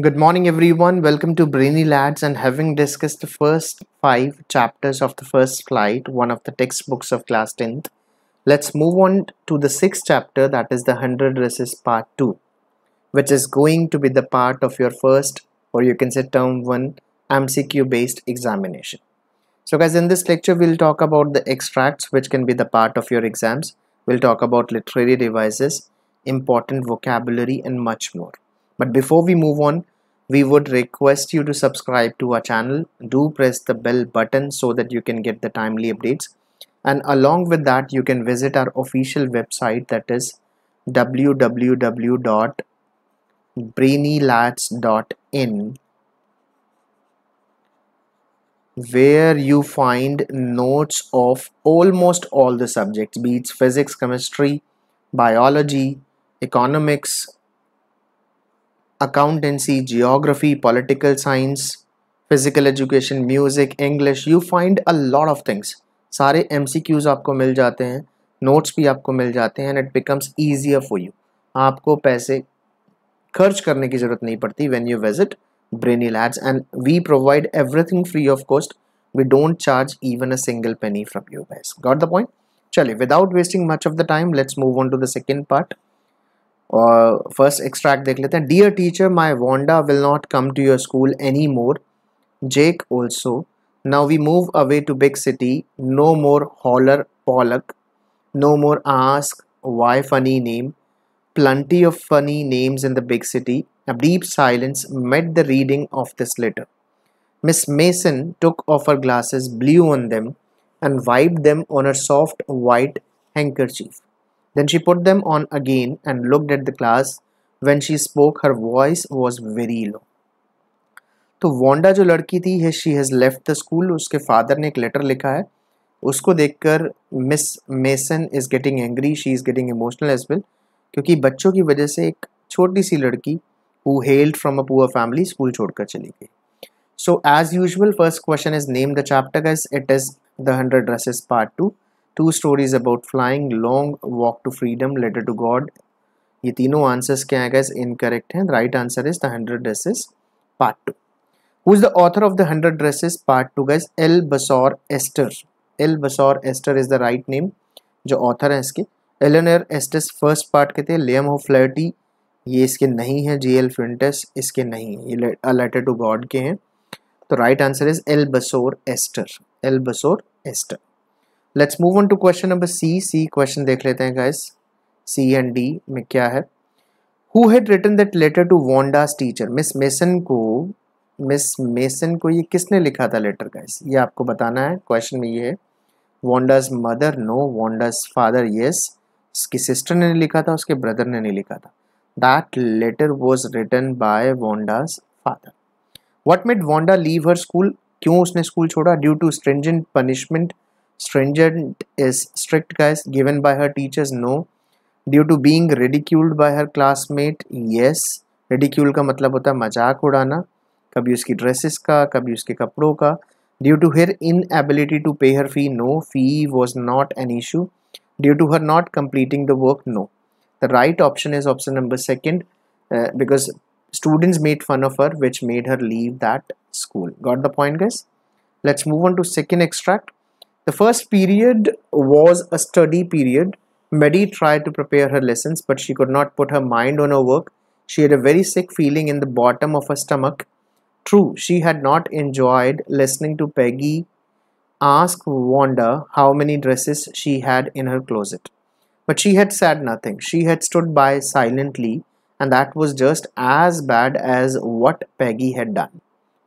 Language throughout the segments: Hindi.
Good morning, everyone. Welcome to Brainy Lads. And having discussed the first five chapters of the first flight, one of the textbooks of class 10th, let's move on to the sixth chapter, that is the 100 races part 2, which is going to be the part of your first, or you can say term 1, MCQ based examination. So, guys, in this lecture, we'll talk about the extracts, which can be the part of your exams. We'll talk about literary devices, important vocabulary, and much more. But before we move on, we would request you to subscribe to our channel. Do press the bell button so that you can get the timely updates. And along with that, you can visit our official website that is www.brainylats.in where you find notes of almost all the subjects be it physics chemistry biology economics accountancy geography political science physical education music English you find a lot of things सारे एम सी क्यूज आपको मिल जाते हैं नोट्स भी आपको मिल जाते हैं and it becomes easier for you आपको पैसे खर्च करने की ज़रूरत नहीं पड़ती when you visit Brainy Labs and we provide everything free of cost we don't charge even a single penny from you बैस गॉट द पॉइंट चलिए without wasting much of the time let's move on to the second part first extract देख लेते हैं dear teacher my Wanda will not come to your school any more. Jake also now we move away to big city no more holler pollock no more ask why funny name plenty of funny names in the big city a deep silence met the reading of this letter Miss Mason took off her glasses blew on them and wiped them on her soft white handkerchief Then she put them on again and looked at the class. When she spoke, her voice was very low. तो वोंडा जो लड़की थी है she has left the school उसके फादर ने एक लेटर लिखा है उसको देखकर Miss Mason is getting angry she is getting emotional as well क्योंकि बच्चों की वजह से एक छोटी सी लड़की who held from a poor family school छोड़कर चली गई so as usual first question is name the chapter is it is the hundred dresses part to to stories about flying long walk to freedom letter to God ये तीनों आंसर्स क्या है गैस इनकरेक्ट हैं right answer is the hundred dresses part two who is the author of the hundred dresses part two guys एल बसौर एस्टर एल बसौर एस्टर इज द राइट नेम जो ऑथर हैं इसके एलेनर एस्टस फर्स्ट पार्ट के थे लेम ऑफ फ्लर्टी ये इसके नहीं हैं जी एल फ्रिंटस इसके नहीं हैं ये लेटर टू गॉड के हैं तो राइट आंसर इज एल बसोर एस्टर एल बसोर एस्टर let's move on to question number C C question देख लेते हैं गाइस सी एंड डी में क्या है who had written that letter to Wanda's teacher Miss Mason को मिस मेसन को ये किसने लिखा था लेटर गाइस ये आपको बताना है क्वेश्चन में ये है Wanda's mother no Wanda's father yes उसकी सिस्टर ने लिखा था उसके ब्रदर ने नहीं लिखा था that letter was written by Wanda's father what made Wanda leave her school क्यों उसने स्कूल छोड़ा due to stringent punishment stringent is strict guys given by her teachers no due to being ridiculed by her classmate yes ridicule ka matlab hota hai mazak udana kabhi uski dresses ka kabhi uske kapdon ka due to her inability to pay her fee no fee was not an issue due to her not completing the work no the right option is option number 2 uh, because students made fun of her which made her leave that school got the point guys let's move on to second extract The first period was a study period. Medi tried to prepare her lessons, but she could not put her mind on her work. She had a very sick feeling in the bottom of her stomach. True, she had not enjoyed listening to Peggy ask Wanda how many dresses she had in her closet. But she had said nothing. She had stood by silently, and that was just as bad as what Peggy had done.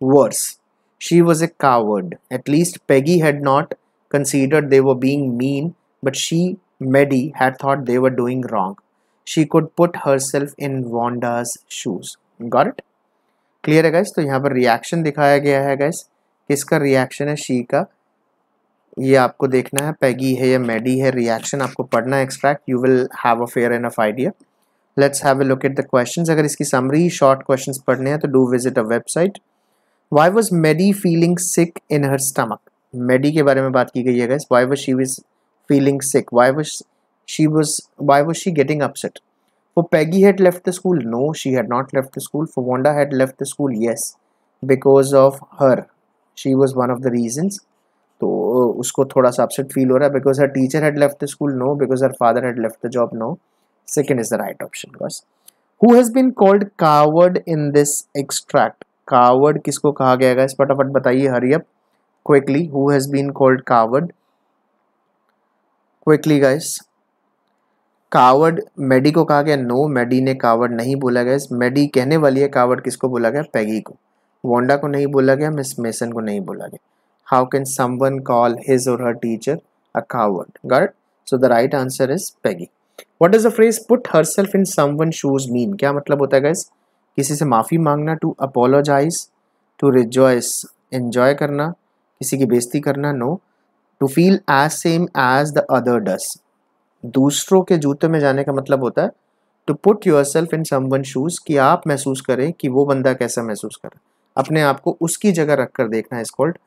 Worse, she was a coward. At least Peggy had not considered they were being mean, but she, Medi, had thought they were doing wrong. She could put herself in Vonda's shoes. Got it? Clear, guys? So, here reaction दिखाया गया है, guys. किसका reaction है? She का. ये आपको देखना है. Peggy है या Medi है? Reaction आपको पढ़ना extract. You will have a fair enough idea. Let's have a look at the questions. अगर इसकी summary, short questions पढ़ने हैं, तो do visit our website. Why was Medi feeling sick in her stomach? मेडी के बारे में बात की गई है guys why was she was feeling sick why was she was why was she getting upset for Peggy had left the school no she had not left the school for wanda had left the school yes because of her she was one of the reasons तो uh, उसको थोड़ा सा अपसेट फील हो रहा है because her teacher had left the school no because her father had left the job no second is the right option बस who has been called coward in this extract coward किसको कहा गया है इस फटाफट बताइए hurry up quickly who has been called coward quickly guys coward Maddie को कहा गया नो मेडी ने कावर्ड नहीं बोला गया मेडी कहने वाली है कावर्ड किसको बोला गया पैगी को वोंडा को नहीं बोला गया मिस मेसन को नहीं बोला गया how can someone call his और हर टीचर अ कावर्ड गर्ड so the right answer is Peggy what is the phrase put herself in someone shoes mean क्या मतलब होता है गैस किसी से माफ़ी मांगना to apologise to rejoice enjoy करना किसी की बेइज्जती करना no to feel as same as the other does दूसरों के जूते में जाने का मतलब होता है to put yourself in someone shoes कि आप महसूस करें कि वो बंदा कैसा महसूस कर अपने आप को उसकी जगह रख कर देखना is called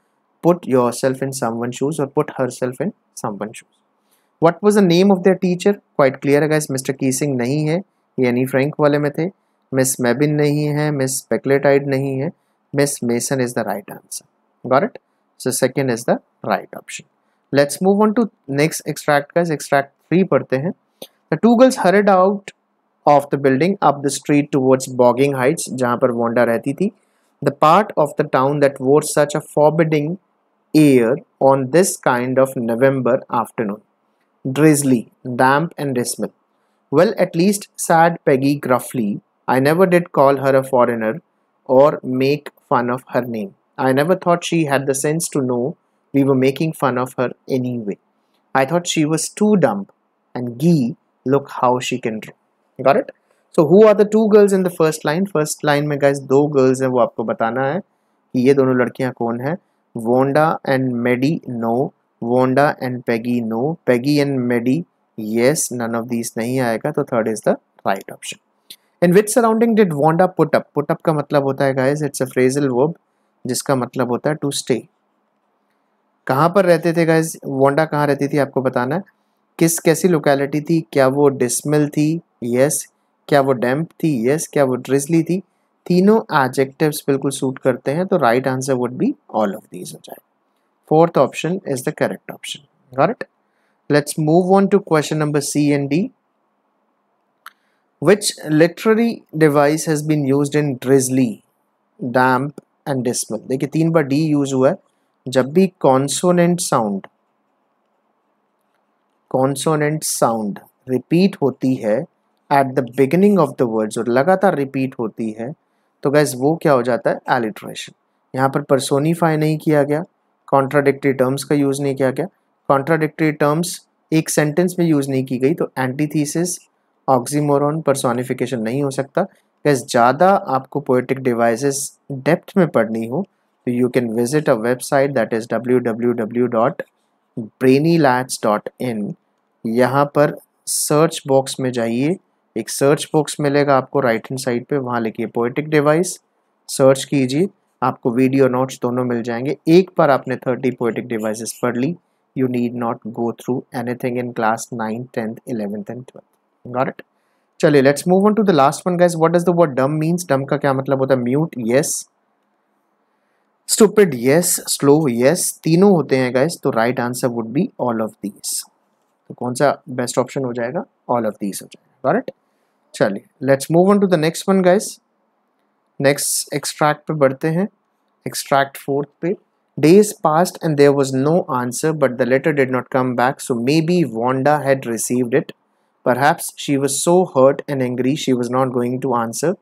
put yourself in someone shoes और put herself in someone shoes what was the name of the teacher quite clear है मिस्टर की सिंह नहीं है ये एनी फ्रेंक वाले में थे मिस मेबिन नहीं है मिस पेकलेटाइड नहीं है Miss Mason is the right answer got it so second is the right option let's move on to next extract guys extract 3 padte hain the two girls hurried out of the building up the street towards bogging heights jahan par wanda rehti thi the part of the town that wore such a forbidding air on this kind of november afternoon drizzly damp and dismal well at least said peggy gruffly i never did call her a foreigner or make fun of her name I never thought she had the sense to know we were making fun of her anyway. I thought she was too dumb and gee, look how she can draw. Got it? So who are the two girls in the first line? First line में guys दो girls हैं वो आपको बताना है कि ये दोनों लड़कियां कौन हैं and and no. No and and Peggy no Peggy and yes none of these nahi आएगा तो third is the right option in which surrounding did Wanda put up put up का मतलब होता है guys it's a phrasal verb जिसका मतलब होता है टू स्टे कहाँ पर रहते थे गाइज वोंडा कहाँ रहती थी आपको बताना है किस कैसी लोकेलिटी थी क्या वो डिस्मिल थी यस क्या वो डैम्प थी यस क्या वो ड्रिजली थी तीनों एडजेक्टिव्स बिल्कुल सूट करते हैं तो right answer would be all of these हो जाए fourth option is the correct option got let's move on to question number c and d which literary device has been used in drizzly damp and dismal देखिए तीन बार डी यूज हुआ है जब भी consonant sound consonant sound repeat होती है at the beginning of the words और लगातार रिपीट होती है तो गैस वो क्या हो जाता है एलिट्रेशन यहाँ पर परसोनीफाई नहीं किया गया कॉन्ट्राडिक्टरी टर्म्स का यूज़ नहीं किया गया कॉन्ट्राडिक्टरी टर्म्स एक सेंटेंस में यूज़ नहीं की गई तो एंटीथीसिस ऑक्सीमोरॉन परसोनिफिकेशन नहीं हो सकता गैस ज़्यादा आपको पोइटिक डिवाइसेस डेप्थ में पढ़नी हो तो you can visit a website that is W W W dot Brainy Labs dot in यहाँ पर सर्च बॉक्स में जाइए एक सर्च बॉक्स मिलेगा आपको राइट हैंड साइड पे वहाँ लिखिए पोइटिक डिवाइस सर्च कीजिए आपको वीडियो नोट्स दोनों मिल जाएंगे एक बार आपने थर्टी पोइटिक डिवाइसेस पढ़ ली you need not go through anything in class ninth tenth eleventh and twelfth got it चलिए let's move on to the last one guys what does the word dumb means dumb का क्या मतलब होता है mute yes stupid yes slow yes तीनों होते हैं गाइज तो right answer would be all of these तो कौन सा बेस्ट ऑप्शन हो जाएगा ऑल ऑफ दीज हो जाएगा राइट चलिए let's move on to the next one guys next extract पे बढ़ते हैं एक्सट्रैक्ट फोर्थ पे days passed and and there no answer but the letter did not come back so maybe Wanda had received it Perhaps she was so hurt and angry she was not going to answer.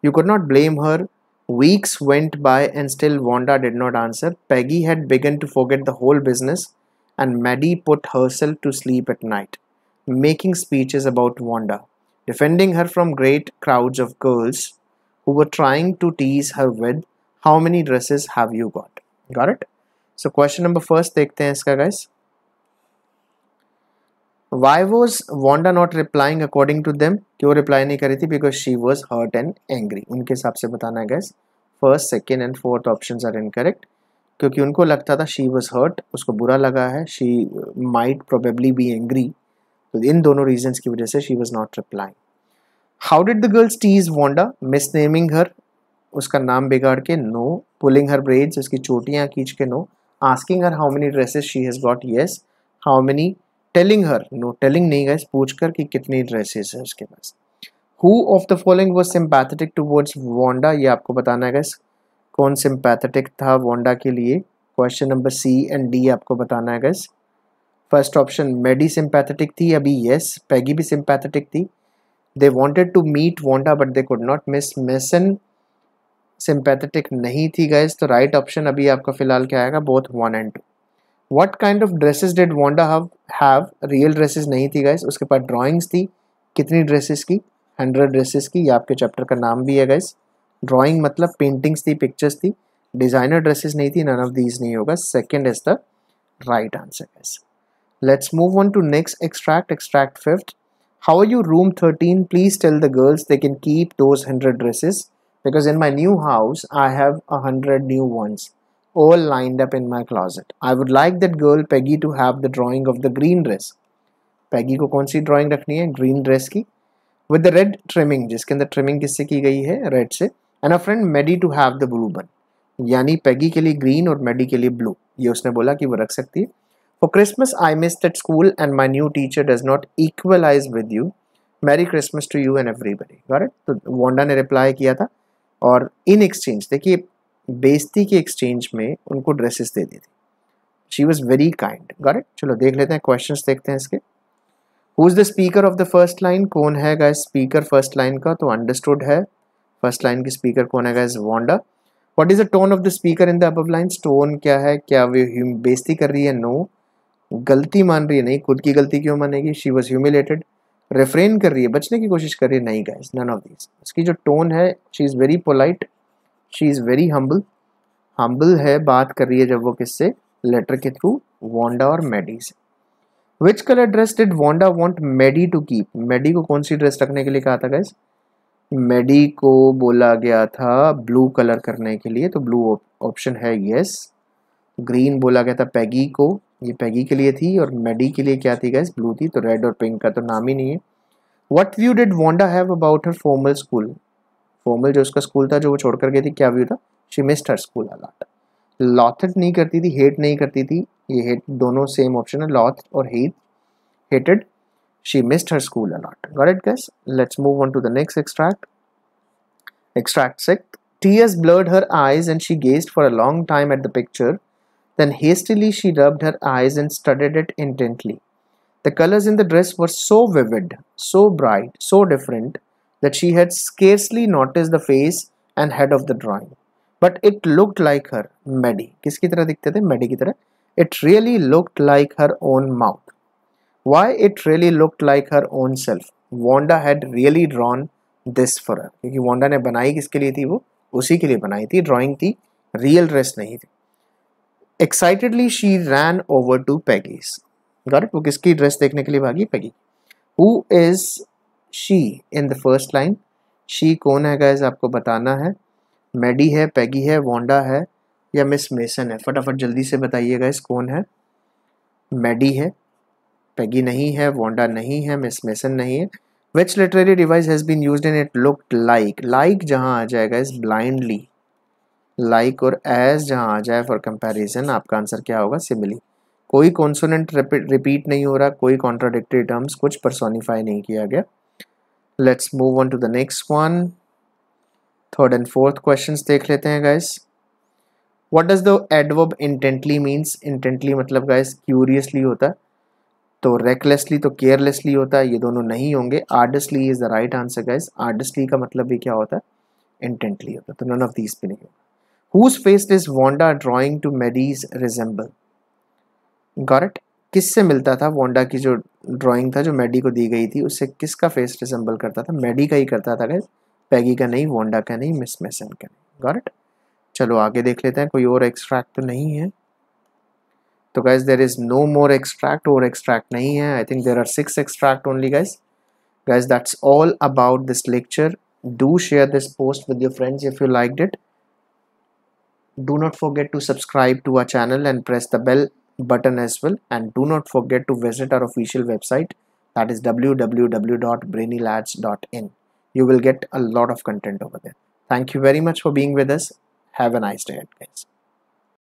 You could not blame her. Weeks went by and still Wanda did not answer. Peggy had begun to forget the whole business and Maddie put herself to sleep at night, making speeches about Wanda, defending her from great crowds of girls who were trying to tease her with how many dresses have you got? Got it? So question number first देखते हैं इसका guys. Why was Wanda not replying according to them क्यों रिप्लाई नहीं करी थी because she was hurt and angry उनके हिसाब से बताना है guys first second and fourth option are incorrect क्योंकि उनको लगता था शी वॉज हर्ट उसको बुरा लगा है she might probably be angry तो इन दोनों रीजन्स की वजह से she was not replying how did the girls tease Wanda miss naming her उसका नाम बिगाड़ के नो पुलिंग हर ब्रेज उसकी चोटियाँ खींच के no asking her how many dresses she has got yes how many telling her no telling नहीं गैस पूछ कर कि कितनी ड्रेसेस है उसके पास who of the following was sympathetic towards Wanda ये आपको बताना है गैस कौन सिम्पैथेटिक था वोंडा के लिए question number C and D आपको बताना है guys first option Maddie sympathetic थी अभी यस पैगी भी सिम्पैथेटिक थी they wanted to meet Wanda but they could not Miss Mason sympathetic नहीं थी गैस तो राइट right ऑप्शन अभी आपका फिलहाल क्या आएगा both one and two what kind of dresses did Wanda have? Have real dresses? नहीं थी guys. उसके पास drawings थी. कितनी dresses की? Hundred dresses की. ये आपके chapter का नाम भी है guys. Drawing मतलब paintings थी, pictures थी. Designer dresses नहीं थी. None of these नहीं होगा. Second is the right answer guys. Let's move on to next extract. Extract fifth. How are you room thirteen? Please tell the girls they can keep those hundred dresses because in my new house I have a hundred new ones. all lined up in my closet. I would like that girl Peggy to have the drawing of the green dress. Peggy को कौन सी drawing रखनी है green dress की with the red trimming जिसके अंदर trimming किससे की गई है red से and a friend Maddie to have the blue one. यानी Peggy के लिए green और Maddie के लिए blue. ये उसने बोला कि वो रख सकती है For Christmas, I missed miss school and my new teacher does not equalize with you. Merry Christmas to you and everybody. Got it? तो Wanda ने reply किया था और इन एक्सचेंज देखिए बेजती के एक्सचेंज में उनको ड्रेसेस दे दी थी she was very kind got चलो देख लेते हैं क्वेश्चन देखते हैं इसके who is the speaker of the first line कौन है गाइज स्पीकर फर्स्ट लाइन का तो अंडरस्टूड है फर्स्ट लाइन की स्पीकर कौन है guys Wanda what is the tone of the speaker in the अब लाइन टोन क्या है क्या वे बेजती कर रही है नो no. गलती मान रही है नहीं खुद की गलती क्यों मानेगी शी वॉज ह्यूमिलेटेड रेफ्रेन कर रही है बचने की कोशिश कर रही है नहीं गाइज नन ऑफ दिस उसकी जो टोन है she is very polite she is very humble humble है बात कर रही है जब वो किससे लेटर के थ्रू वोंडा और मेडी से which colour dress did Wanda want Maddie to keep Maddie को कौन सी ड्रेस रखने के लिए कहा था गैस मेडी को बोला गया था ब्लू कलर करने के लिए तो ब्लू ऑप्शन है येस ग्रीन बोला गया था पैगी को ये पैगी के लिए थी और मेडी के लिए क्या थी गैस ब्लू थी तो रेड और पिंक का तो नाम ही नहीं है what view did Wanda have about her formal school formal जो उसका स्कूल था जो वो छोड़ कर गई थी क्या व्यू था she missed her school a lot loathed नहीं करती थी हेट नहीं करती थी ये हेट दोनों सेम ऑप्शन है लॉथ और hate hated she missed her school a lot got it guys let's move on to the next extract extract 6 tears blurred her eyes and she gazed for a long time at the picture then hastily she rubbed her eyes and studied it intently the colors in the dress were so vivid so bright so different that she had scarcely noticed the face and head of the drawing. But it looked like her, Maddie. kiski tarah dikhte the Maddie ki tarah It really looked like her own mouth. Why it really looked like her own self. Wanda had really drawn this for her. kyunki Wanda ne banayi kiske liye thi wo usi ke liye banayi thi drawing thi real dress nahi thi excitedly she ran over to peggy's got it wo kiski dress dekhne ke liye bhagi peggy who is she in the first line she कौन है गैज़ आपको बताना है मेडी है पैगी है वोंडा है या मिस मेसन है फटाफट जल्दी से बताइए गैस कौन है मेडी है पैगी नहीं है वोंडा नहीं है मिस मेसन नहीं है which literary device has been use in it look like like जहाँ आ जाएगा इस ब्लाइंडली लाइक और एज जहाँ आ जाए फॉर कंपेरिजन आपका आंसर क्या होगा सिमिली कोई कॉन्सोनेंट रिपीट नहीं हो रहा कोई कॉन्ट्राडिक्टरी टर्म्स कुछ परसोनीफाई नहीं किया गया let's move on to the next one third and fourth questions देख लेते हैं guys what does the adverb intently means intently मतलब गाइस क्यूरियसली होता है तो रेकलेसली तो केयरलेसली होता है ये दोनों नहीं होंगे earnestly is the right answer guys earnestly का मतलब भी क्या होता है इंटेंटली होता तो नन ऑफ दीज भी नहीं होगा whose face is Wanda drawing to Maddie's resemble got किससे मिलता था वोंडा की जो ड्राइंग था जो मैडी को दी गई थी उससे किसका फेस रिसेंबल करता था मैडी का ही करता था गैस पैगी का नहीं वोंडा का नहीं मिस मैसन का नहीं गॉट चलो आगे देख लेते हैं कोई और एक्सट्रैक्ट तो नहीं है तो guys there is no more extract और एक्सट्रैक्ट नहीं है I think there are six extract only guys guys that's all about this lecture do share this post with your friends if you liked it do not forget to subscribe to our channel and press the bell button as well and do not forget to visit our official website that is www.brainylads.in. you will get a lot of content over there thank you very much for being with us have a nice day guys